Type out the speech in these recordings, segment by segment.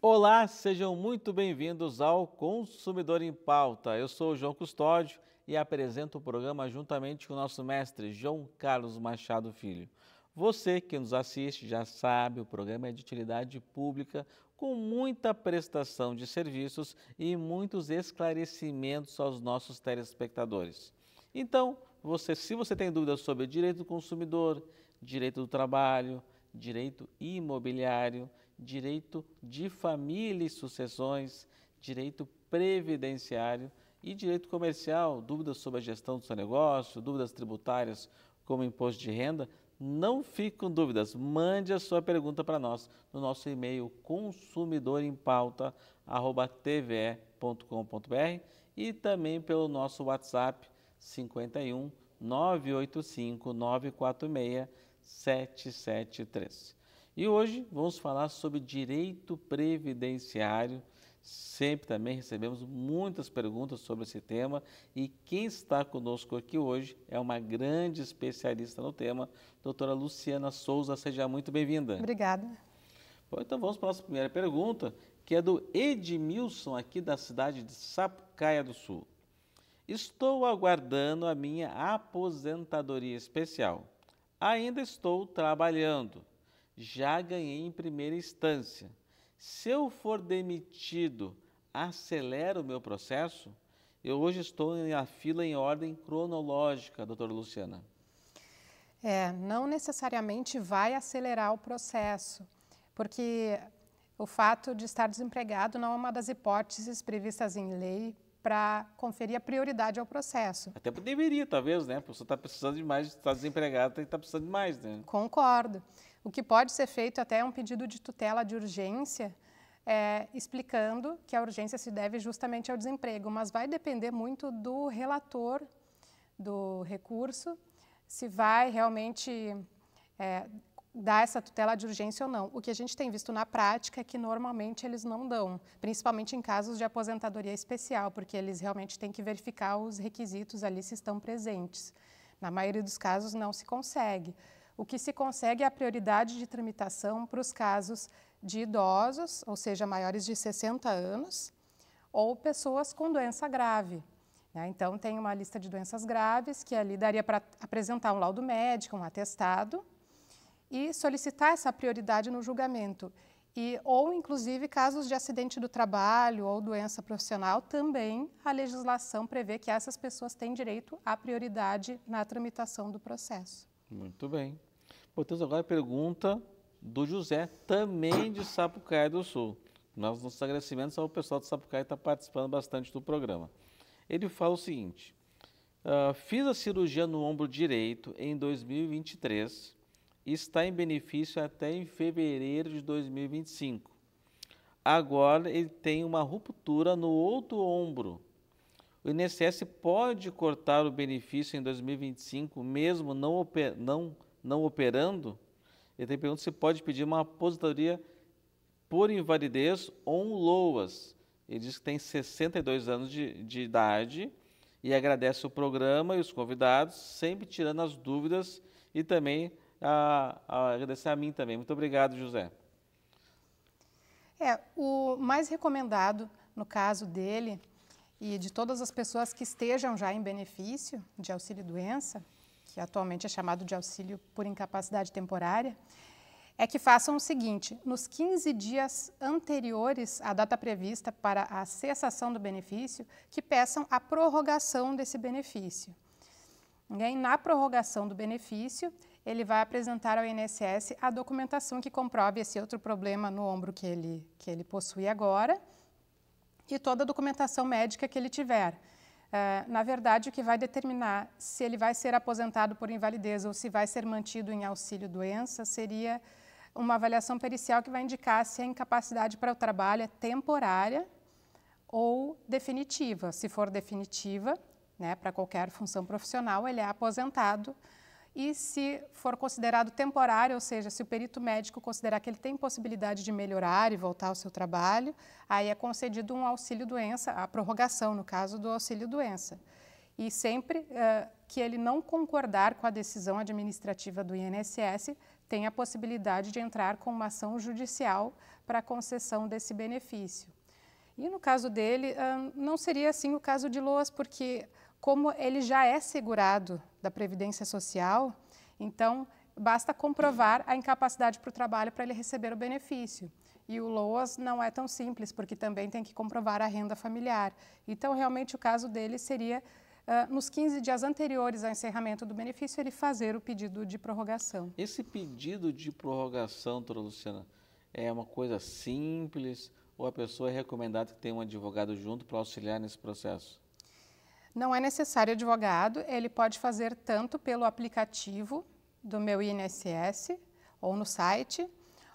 Olá, sejam muito bem-vindos ao Consumidor em Pauta. Eu sou o João Custódio e apresento o programa juntamente com o nosso mestre João Carlos Machado Filho. Você que nos assiste já sabe, o programa é de utilidade pública, com muita prestação de serviços e muitos esclarecimentos aos nossos telespectadores. Então, você, se você tem dúvidas sobre direito do consumidor, direito do trabalho, direito imobiliário, direito de família e sucessões, direito previdenciário e direito comercial, dúvidas sobre a gestão do seu negócio, dúvidas tributárias como imposto de renda, não fique com dúvidas, mande a sua pergunta para nós no nosso e-mail consumidorempauta@tve.com.br e também pelo nosso WhatsApp 51 985 946 773. E hoje vamos falar sobre direito previdenciário Sempre também recebemos muitas perguntas sobre esse tema e quem está conosco aqui hoje é uma grande especialista no tema, doutora Luciana Souza. Seja muito bem-vinda. Obrigada. Bom, então vamos para a nossa primeira pergunta, que é do Edmilson, aqui da cidade de Sapucaia do Sul. Estou aguardando a minha aposentadoria especial. Ainda estou trabalhando. Já ganhei em primeira instância se eu for demitido, acelera o meu processo? Eu hoje estou na fila em ordem cronológica, doutora Luciana. É, não necessariamente vai acelerar o processo, porque o fato de estar desempregado não é uma das hipóteses previstas em lei para conferir a prioridade ao processo. Até deveria, talvez, né? A pessoa está precisando de mais, está desempregada e está precisando de mais, né? Concordo. O que pode ser feito é até é um pedido de tutela de urgência, é, explicando que a urgência se deve justamente ao desemprego, mas vai depender muito do relator do recurso, se vai realmente é, dar essa tutela de urgência ou não. O que a gente tem visto na prática é que normalmente eles não dão, principalmente em casos de aposentadoria especial, porque eles realmente têm que verificar os requisitos ali se estão presentes. Na maioria dos casos não se consegue o que se consegue é a prioridade de tramitação para os casos de idosos, ou seja, maiores de 60 anos, ou pessoas com doença grave. Né? Então, tem uma lista de doenças graves que ali daria para apresentar um laudo médico, um atestado, e solicitar essa prioridade no julgamento. E, ou, inclusive, casos de acidente do trabalho ou doença profissional, também a legislação prevê que essas pessoas têm direito à prioridade na tramitação do processo. Muito bem. Portanto, agora a pergunta do José, também de Sapucaia do Sul. Nós, nossos agradecimentos ao pessoal de Sapucaia que está participando bastante do programa. Ele fala o seguinte: uh, fiz a cirurgia no ombro direito em 2023 e está em benefício até em fevereiro de 2025. Agora ele tem uma ruptura no outro ombro. O INSS pode cortar o benefício em 2025, mesmo não, não não operando, ele tem pergunta se pode pedir uma aposentadoria por invalidez ou loas. Ele diz que tem 62 anos de, de idade e agradece o programa e os convidados, sempre tirando as dúvidas e também a, a agradecer a mim também. Muito obrigado, José. É, o mais recomendado no caso dele e de todas as pessoas que estejam já em benefício de auxílio-doença que atualmente é chamado de auxílio por incapacidade temporária, é que façam o seguinte: nos 15 dias anteriores à data prevista para a cessação do benefício, que peçam a prorrogação desse benefício. Né, e aí, na prorrogação do benefício, ele vai apresentar ao INSS a documentação que comprove esse outro problema no ombro que ele, que ele possui agora e toda a documentação médica que ele tiver. É, na verdade, o que vai determinar se ele vai ser aposentado por invalidez ou se vai ser mantido em auxílio-doença seria uma avaliação pericial que vai indicar se a é incapacidade para o trabalho é temporária ou definitiva. Se for definitiva, né, para qualquer função profissional, ele é aposentado e se for considerado temporário, ou seja, se o perito médico considerar que ele tem possibilidade de melhorar e voltar ao seu trabalho, aí é concedido um auxílio-doença, a prorrogação, no caso, do auxílio-doença. E sempre uh, que ele não concordar com a decisão administrativa do INSS, tem a possibilidade de entrar com uma ação judicial para a concessão desse benefício. E no caso dele, não seria assim o caso de Loas, porque como ele já é segurado da Previdência Social, então basta comprovar a incapacidade para o trabalho para ele receber o benefício. E o LOAS não é tão simples, porque também tem que comprovar a renda familiar. Então, realmente, o caso dele seria Uh, nos 15 dias anteriores ao encerramento do benefício, ele fazer o pedido de prorrogação. Esse pedido de prorrogação, doutora Luciana, é uma coisa simples ou a pessoa é recomendada que tenha um advogado junto para auxiliar nesse processo? Não é necessário advogado, ele pode fazer tanto pelo aplicativo do meu INSS ou no site,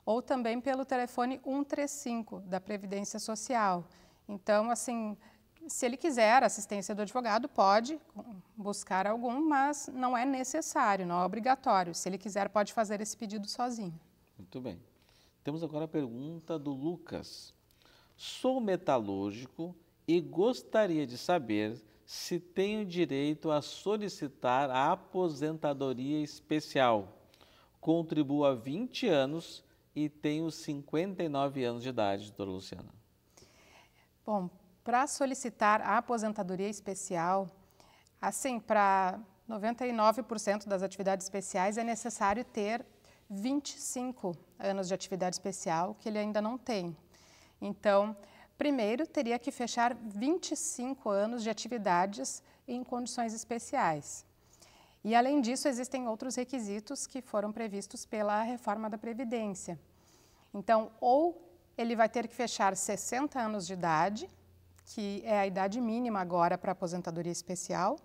ou também pelo telefone 135 da Previdência Social. Então, assim, se ele quiser assistência do advogado, pode buscar algum, mas não é necessário, não é obrigatório. Se ele quiser, pode fazer esse pedido sozinho. Muito bem. Temos agora a pergunta do Lucas. Sou metalúrgico e gostaria de saber se tem o direito a solicitar a aposentadoria especial. Contribua há 20 anos e tenho 59 anos de idade, doutora Luciana. Bom, para solicitar a aposentadoria especial, assim, para 99% das atividades especiais é necessário ter 25 anos de atividade especial, que ele ainda não tem. Então, Primeiro, teria que fechar 25 anos de atividades em condições especiais. E, além disso, existem outros requisitos que foram previstos pela reforma da Previdência. Então, ou ele vai ter que fechar 60 anos de idade, que é a idade mínima agora para aposentadoria especial,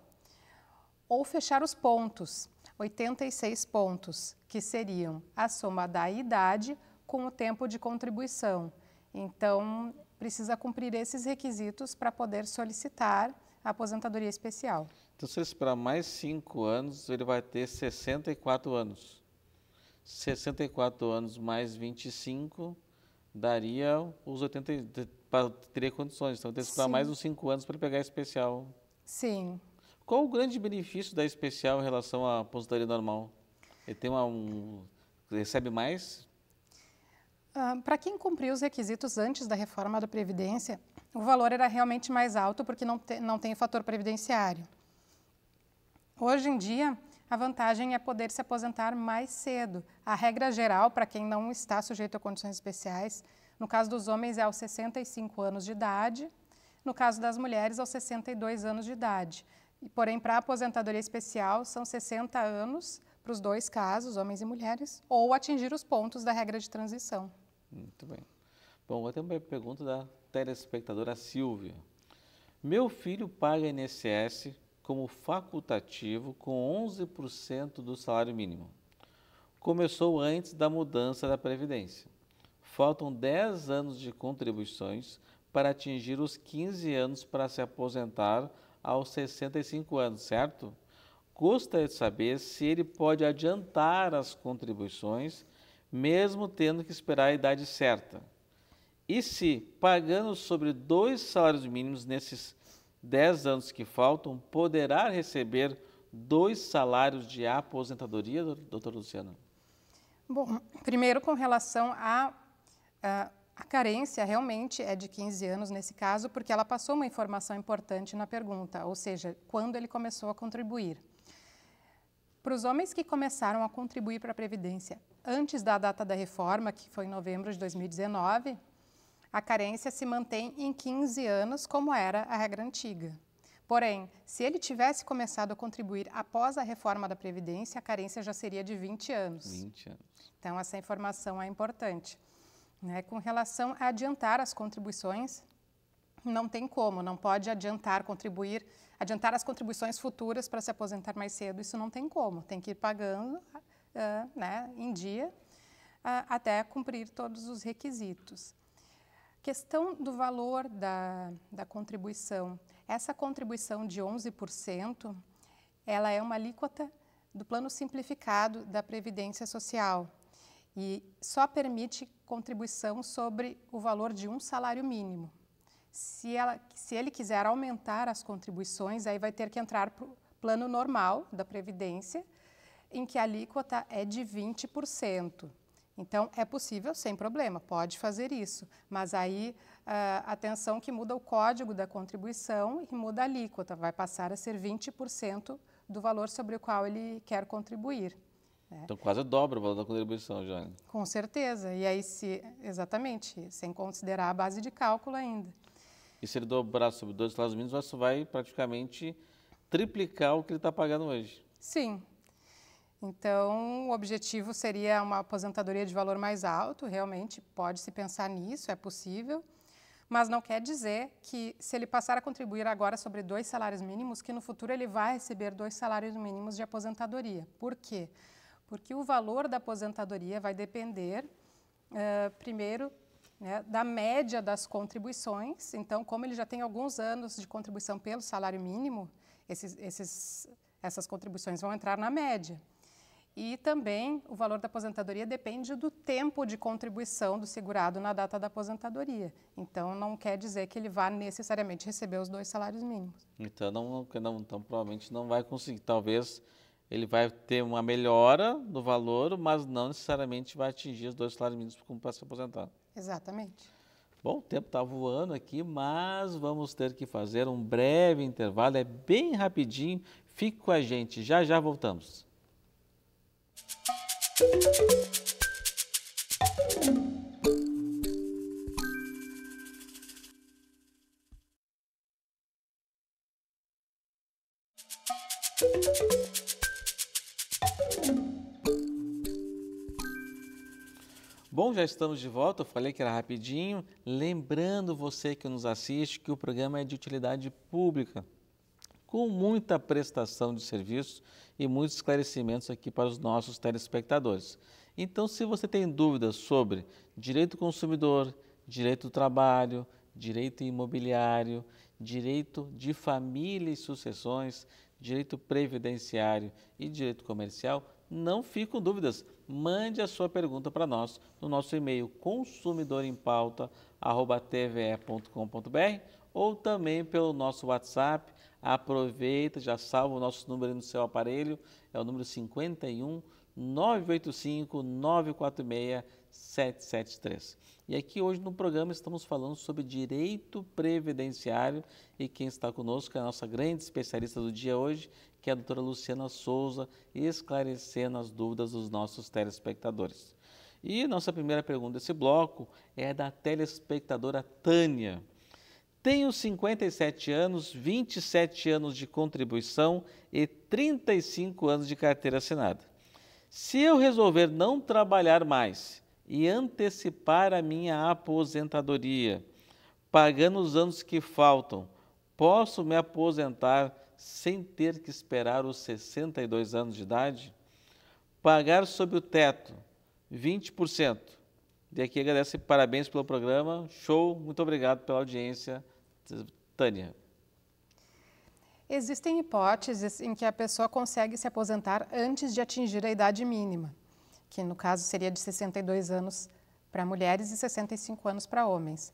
ou fechar os pontos, 86 pontos, que seriam a soma da idade com o tempo de contribuição. Então, precisa cumprir esses requisitos para poder solicitar a aposentadoria especial. Então, se ele esperar mais cinco anos, ele vai ter 64 anos. 64 anos mais 25 daria os 80, teria condições. Então, tem que esperar Sim. mais uns 5 anos para pegar a especial. Sim. Qual o grande benefício da especial em relação à aposentadoria normal? Ele tem uma, um, recebe mais ah, para quem cumpriu os requisitos antes da reforma da Previdência, o valor era realmente mais alto porque não, te, não tem o fator previdenciário. Hoje em dia, a vantagem é poder se aposentar mais cedo. A regra geral, para quem não está sujeito a condições especiais, no caso dos homens é aos 65 anos de idade, no caso das mulheres, aos 62 anos de idade. E, porém, para a aposentadoria especial, são 60 anos para os dois casos, homens e mulheres, ou atingir os pontos da regra de transição. Muito bem. Bom, agora tem uma pergunta da telespectadora Silvia. Meu filho paga INSS como facultativo com 11% do salário mínimo. Começou antes da mudança da Previdência. Faltam 10 anos de contribuições para atingir os 15 anos para se aposentar aos 65 anos, certo? Gostaria de saber se ele pode adiantar as contribuições mesmo tendo que esperar a idade certa. E se, pagando sobre dois salários mínimos nesses 10 anos que faltam, poderá receber dois salários de aposentadoria, doutora Luciana? Bom, primeiro com relação à a, a, carência, realmente é de 15 anos nesse caso, porque ela passou uma informação importante na pergunta, ou seja, quando ele começou a contribuir. Para os homens que começaram a contribuir para a Previdência antes da data da reforma, que foi em novembro de 2019, a carência se mantém em 15 anos, como era a regra antiga. Porém, se ele tivesse começado a contribuir após a reforma da Previdência, a carência já seria de 20 anos. 20 anos. Então, essa informação é importante. Né? Com relação a adiantar as contribuições, não tem como, não pode adiantar contribuir adiantar as contribuições futuras para se aposentar mais cedo, isso não tem como, tem que ir pagando uh, né, em dia uh, até cumprir todos os requisitos. Questão do valor da, da contribuição. Essa contribuição de 11%, ela é uma alíquota do plano simplificado da Previdência Social e só permite contribuição sobre o valor de um salário mínimo. Se, ela, se ele quiser aumentar as contribuições, aí vai ter que entrar para o plano normal da Previdência, em que a alíquota é de 20%. Então, é possível sem problema, pode fazer isso. Mas aí, uh, atenção que muda o código da contribuição e muda a alíquota, vai passar a ser 20% do valor sobre o qual ele quer contribuir. Né? Então, quase dobra o valor da contribuição, Jane. Com certeza. E aí, se, exatamente, sem considerar a base de cálculo ainda. E se ele dobrar sobre dois salários mínimos, isso vai praticamente triplicar o que ele está pagando hoje. Sim. Então, o objetivo seria uma aposentadoria de valor mais alto, realmente pode se pensar nisso, é possível, mas não quer dizer que se ele passar a contribuir agora sobre dois salários mínimos, que no futuro ele vai receber dois salários mínimos de aposentadoria. Por quê? Porque o valor da aposentadoria vai depender, uh, primeiro, né, da média das contribuições. Então, como ele já tem alguns anos de contribuição pelo salário mínimo, esses, esses, essas contribuições vão entrar na média. E também o valor da aposentadoria depende do tempo de contribuição do segurado na data da aposentadoria. Então não quer dizer que ele vá necessariamente receber os dois salários mínimos. Então, não, não, então provavelmente não vai conseguir. Talvez ele vai ter uma melhora no valor, mas não necessariamente vai atingir os dois salários mínimos para se aposentar. Exatamente. Bom, o tempo está voando aqui, mas vamos ter que fazer um breve intervalo, é bem rapidinho. Fique com a gente, já já voltamos. Música já estamos de volta. Eu falei que era rapidinho. Lembrando você que nos assiste que o programa é de utilidade pública, com muita prestação de serviços e muitos esclarecimentos aqui para os nossos telespectadores. Então, se você tem dúvidas sobre direito do consumidor, direito do trabalho, direito imobiliário, direito de família e sucessões, direito previdenciário e direito comercial, não fique com dúvidas mande a sua pergunta para nós no nosso e-mail consumidorempauta@tve.com.br ou também pelo nosso WhatsApp. Aproveita, já salva o nosso número no seu aparelho, é o número 51 985 946 773. E aqui hoje no programa estamos falando sobre direito previdenciário e quem está conosco é a nossa grande especialista do dia hoje, que é a doutora Luciana Souza, esclarecendo as dúvidas dos nossos telespectadores. E nossa primeira pergunta desse bloco é da telespectadora Tânia. Tenho 57 anos, 27 anos de contribuição e 35 anos de carteira assinada. Se eu resolver não trabalhar mais e antecipar a minha aposentadoria. Pagando os anos que faltam, posso me aposentar sem ter que esperar os 62 anos de idade? Pagar sob o teto, 20%. E aqui agradece parabéns pelo programa. Show, muito obrigado pela audiência. Tânia. Existem hipóteses em que a pessoa consegue se aposentar antes de atingir a idade mínima que no caso seria de 62 anos para mulheres e 65 anos para homens.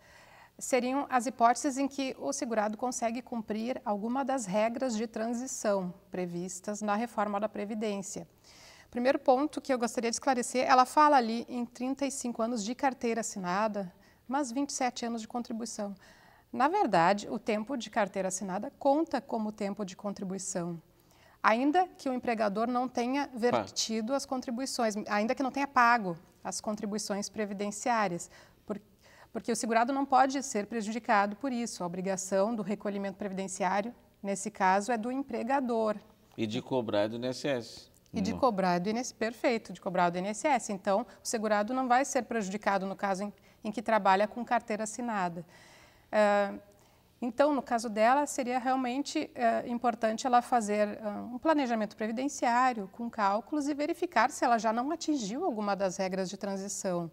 Seriam as hipóteses em que o segurado consegue cumprir alguma das regras de transição previstas na reforma da Previdência. Primeiro ponto que eu gostaria de esclarecer, ela fala ali em 35 anos de carteira assinada, mas 27 anos de contribuição. Na verdade, o tempo de carteira assinada conta como tempo de contribuição ainda que o empregador não tenha vertido as contribuições, ainda que não tenha pago as contribuições previdenciárias, porque o segurado não pode ser prejudicado por isso. A obrigação do recolhimento previdenciário, nesse caso, é do empregador. E de cobrar do INSS. E de hum. cobrar do INSS, perfeito, de cobrar do INSS. Então, o segurado não vai ser prejudicado no caso em, em que trabalha com carteira assinada. Uh, então, no caso dela, seria realmente é, importante ela fazer ah, um planejamento previdenciário com cálculos e verificar se ela já não atingiu alguma das regras de transição.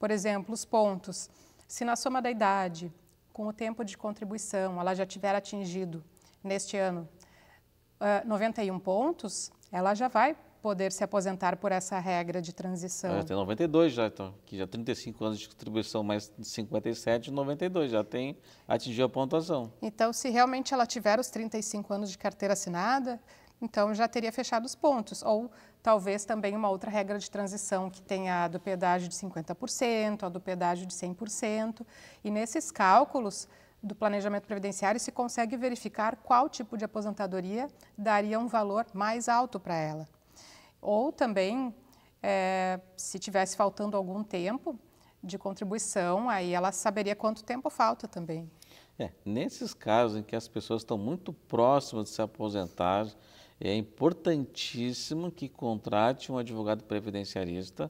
Por exemplo, os pontos. Se na soma da idade, com o tempo de contribuição, ela já tiver atingido neste ano 91 ah, pontos, ela já vai poder se aposentar por essa regra de transição. Já é, tem 92 já, então, que já 35 anos de contribuição, mais 57, 92 já tem, atingiu a pontuação. Então, se realmente ela tiver os 35 anos de carteira assinada, então já teria fechado os pontos. Ou talvez também uma outra regra de transição que tenha a do pedágio de 50%, a do pedágio de 100%. E nesses cálculos, do planejamento previdenciário se consegue verificar qual tipo de aposentadoria daria um valor mais alto para ela. Ou também, é, se tivesse faltando algum tempo de contribuição, aí ela saberia quanto tempo falta também. É, nesses casos em que as pessoas estão muito próximas de se aposentar, é importantíssimo que contrate um advogado previdenciarista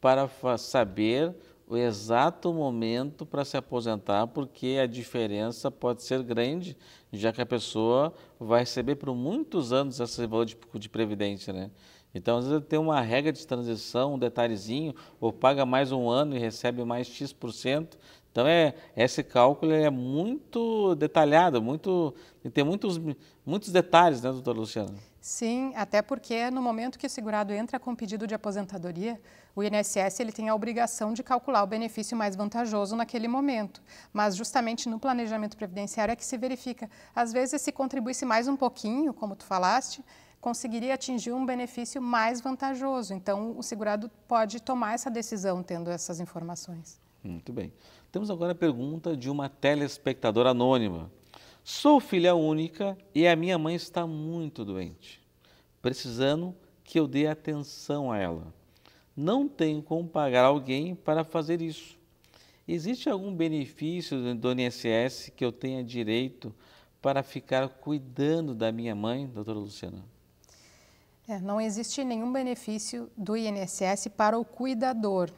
para saber o exato momento para se aposentar, porque a diferença pode ser grande, já que a pessoa vai receber por muitos anos esse valor de, de previdência, né? Então, às vezes tem uma regra de transição, um detalhezinho, ou paga mais um ano e recebe mais X%. Então, é, esse cálculo é muito detalhado, muito, tem muitos, muitos detalhes, né, doutora Luciana? Sim, até porque no momento que o segurado entra com pedido de aposentadoria, o INSS ele tem a obrigação de calcular o benefício mais vantajoso naquele momento. Mas justamente no planejamento previdenciário é que se verifica. Às vezes, se contribuísse mais um pouquinho, como tu falaste, conseguiria atingir um benefício mais vantajoso. Então, o segurado pode tomar essa decisão tendo essas informações. Muito bem. Temos agora a pergunta de uma telespectadora anônima. Sou filha única e a minha mãe está muito doente, precisando que eu dê atenção a ela. Não tenho como pagar alguém para fazer isso. Existe algum benefício do INSS que eu tenha direito para ficar cuidando da minha mãe, doutora Luciana? É, não existe nenhum benefício do INSS para o cuidador.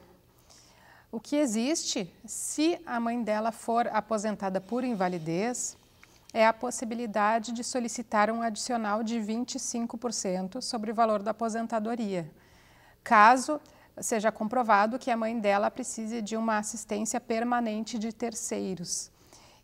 O que existe, se a mãe dela for aposentada por invalidez, é a possibilidade de solicitar um adicional de 25% sobre o valor da aposentadoria, caso seja comprovado que a mãe dela precise de uma assistência permanente de terceiros.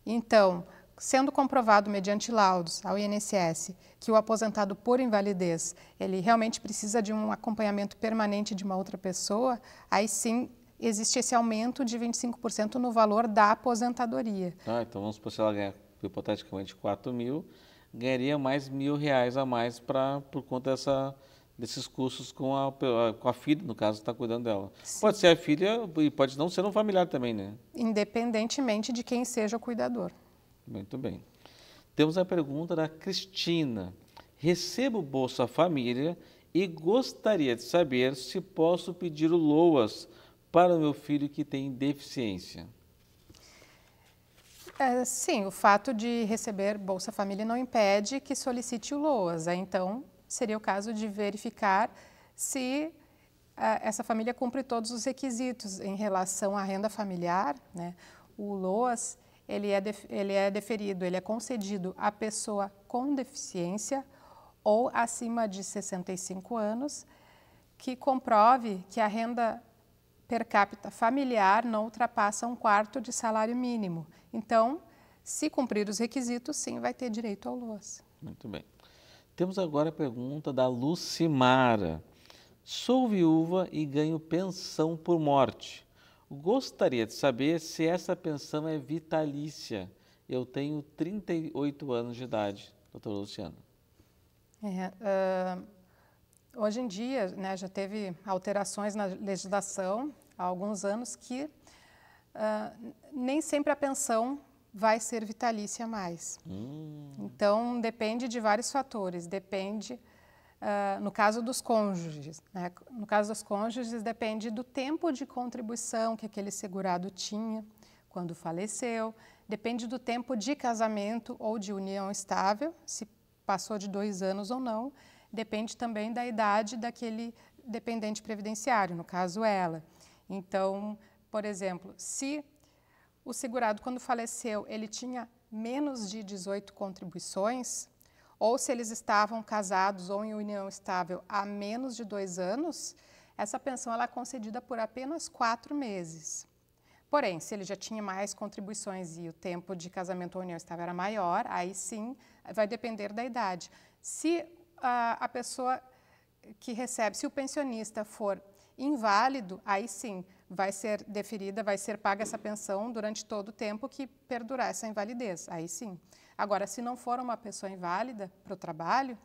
Então, sendo comprovado mediante laudos ao INSS que o aposentado por invalidez, ele realmente precisa de um acompanhamento permanente de uma outra pessoa, aí sim existe esse aumento de 25% no valor da aposentadoria. Ah, então vamos supor se ela ganha hipoteticamente 4 mil, ganharia mais mil reais a mais pra, por conta dessa, desses custos com a, com a filha, no caso, está cuidando dela. Sim. Pode ser a filha e pode não ser um familiar também, né? Independentemente de quem seja o cuidador. Muito bem. Temos a pergunta da Cristina. Recebo Bolsa Família e gostaria de saber se posso pedir o LOAS para o meu filho que tem deficiência. É, sim, o fato de receber Bolsa Família não impede que solicite o LOAS. Né? Então, seria o caso de verificar se é, essa família cumpre todos os requisitos em relação à renda familiar. Né? O LOAS ele é, ele é deferido, ele é concedido à pessoa com deficiência ou acima de 65 anos que comprove que a renda per capita familiar não ultrapassa um quarto de salário mínimo. Então, se cumprir os requisitos, sim, vai ter direito ao LUAS. Muito bem. Temos agora a pergunta da Lucimara. Sou viúva e ganho pensão por morte. Gostaria de saber se essa pensão é vitalícia. Eu tenho 38 anos de idade, doutor Luciano. É, uh, hoje em dia, né, já teve alterações na legislação há alguns anos que uh, nem sempre a pensão vai ser vitalícia mais. Hum. Então, depende de vários fatores. Depende Uh, no caso dos cônjuges, né? no caso dos cônjuges, depende do tempo de contribuição que aquele segurado tinha quando faleceu, depende do tempo de casamento ou de união estável, se passou de dois anos ou não, depende também da idade daquele dependente previdenciário, no caso ela. Então, por exemplo, se o segurado, quando faleceu, ele tinha menos de 18 contribuições, ou se eles estavam casados ou em união estável há menos de dois anos, essa pensão ela é concedida por apenas quatro meses. Porém, se ele já tinha mais contribuições e o tempo de casamento ou união estável era maior, aí sim vai depender da idade. Se ah, a pessoa que recebe, se o pensionista for inválido, aí sim vai ser deferida, vai ser paga essa pensão durante todo o tempo que perdurar essa invalidez, aí sim. Agora, se não for uma pessoa inválida para o trabalho,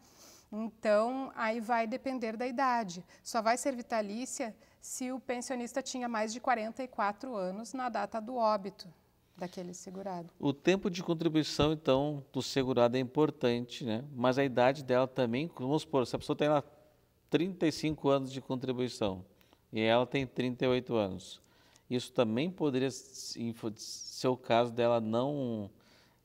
então aí vai depender da idade. Só vai ser vitalícia se o pensionista tinha mais de 44 anos na data do óbito daquele segurado. O tempo de contribuição, então, do segurado é importante, né? Mas a idade dela também, vamos supor, se a pessoa tem lá 35 anos de contribuição e ela tem 38 anos, isso também poderia ser o caso dela não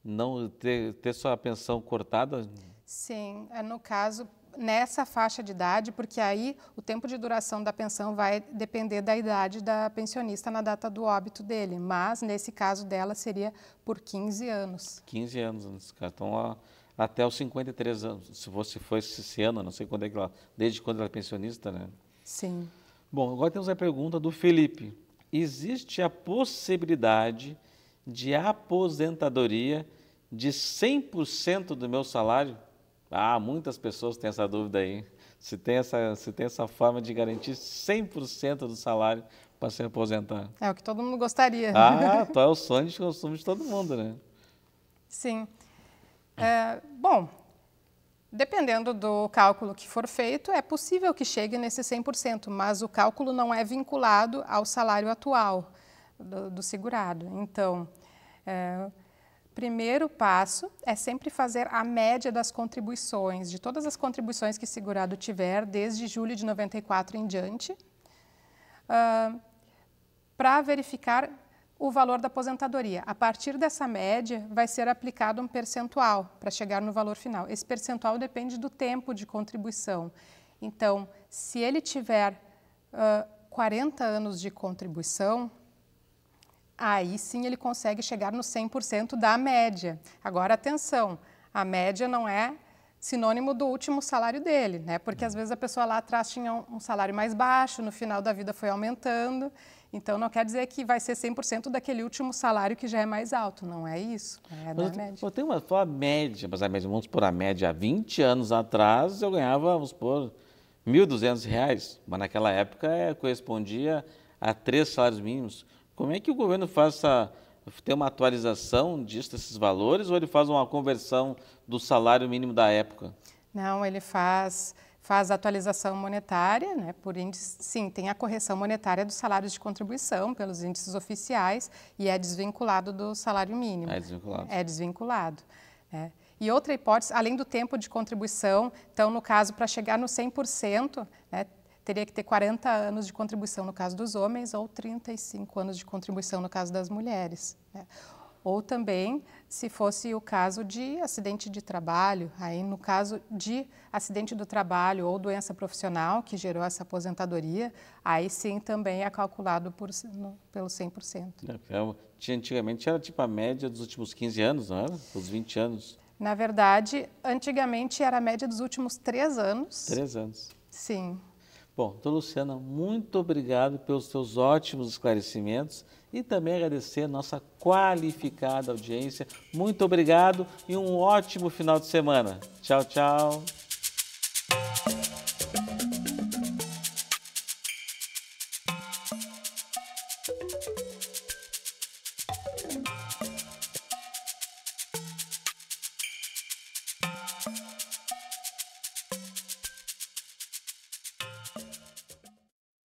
não ter, ter sua pensão cortada? Sim, é no caso, nessa faixa de idade, porque aí o tempo de duração da pensão vai depender da idade da pensionista na data do óbito dele, mas nesse caso dela seria por 15 anos. 15 anos nesse caso, então até os 53 anos, se fosse foi esse ano, não sei quando é que lá, desde quando ela é pensionista, né? Sim. Bom, agora temos a pergunta do Felipe. Existe a possibilidade de aposentadoria de 100% do meu salário? Ah, muitas pessoas têm essa dúvida aí. Se tem essa, se tem essa forma de garantir 100% do salário para se aposentar. É o que todo mundo gostaria. Ah, então é o sonho de consumo de todo mundo, né? Sim. É, bom, dependendo do cálculo que for feito, é possível que chegue nesse 100%, mas o cálculo não é vinculado ao salário atual do, do segurado. Então, é, primeiro passo é sempre fazer a média das contribuições, de todas as contribuições que o segurado tiver desde julho de 94 em diante, uh, ah, para verificar o valor da aposentadoria. A partir dessa média, vai ser aplicado um percentual para chegar no valor final. Esse percentual depende do tempo de contribuição. Então, se ele tiver uh, ah, 40 anos de contribuição, aí sim ele consegue chegar no 100% da média. Agora, atenção, a média não é sinônimo do último salário dele, né? Porque às vezes a pessoa lá atrás tinha um salário mais baixo, no final da vida foi aumentando. Então não quer dizer que vai ser 100% daquele último salário que já é mais alto, não é isso, é da média. Eu tenho uma só média, mas a média, vamos supor, a média há 20 anos atrás eu ganhava, vamos supor, 1.200 reais, mas naquela época é, correspondia a três salários mínimos. Como é que o governo faz essa, tem uma atualização disso, desses valores, ou ele faz uma conversão do salário mínimo da época? Não, ele faz faz atualização monetária, né, por índice, sim, tem a correção monetária dos salários de contribuição pelos índices oficiais e é desvinculado do salário mínimo. É desvinculado. É desvinculado. Né? E outra hipótese, além do tempo de contribuição, então, no caso, para chegar no 100%, né, teria que ter 40 anos de contribuição no caso dos homens ou 35 anos de contribuição no caso das mulheres. Né? Ou também, se fosse o caso de acidente de trabalho, aí no caso de acidente do trabalho ou doença profissional que gerou essa aposentadoria, aí sim também é calculado por, no, pelo 100%. Então, é, é antigamente era tipo a média dos últimos 15 anos, não era? Os 20 anos. Na verdade, antigamente era a média dos últimos três anos. Três anos. Sim. Bom, doutor Luciana, muito obrigado pelos seus ótimos esclarecimentos e também agradecer a nossa qualificada audiência. Muito obrigado e um ótimo final de semana. Tchau, tchau.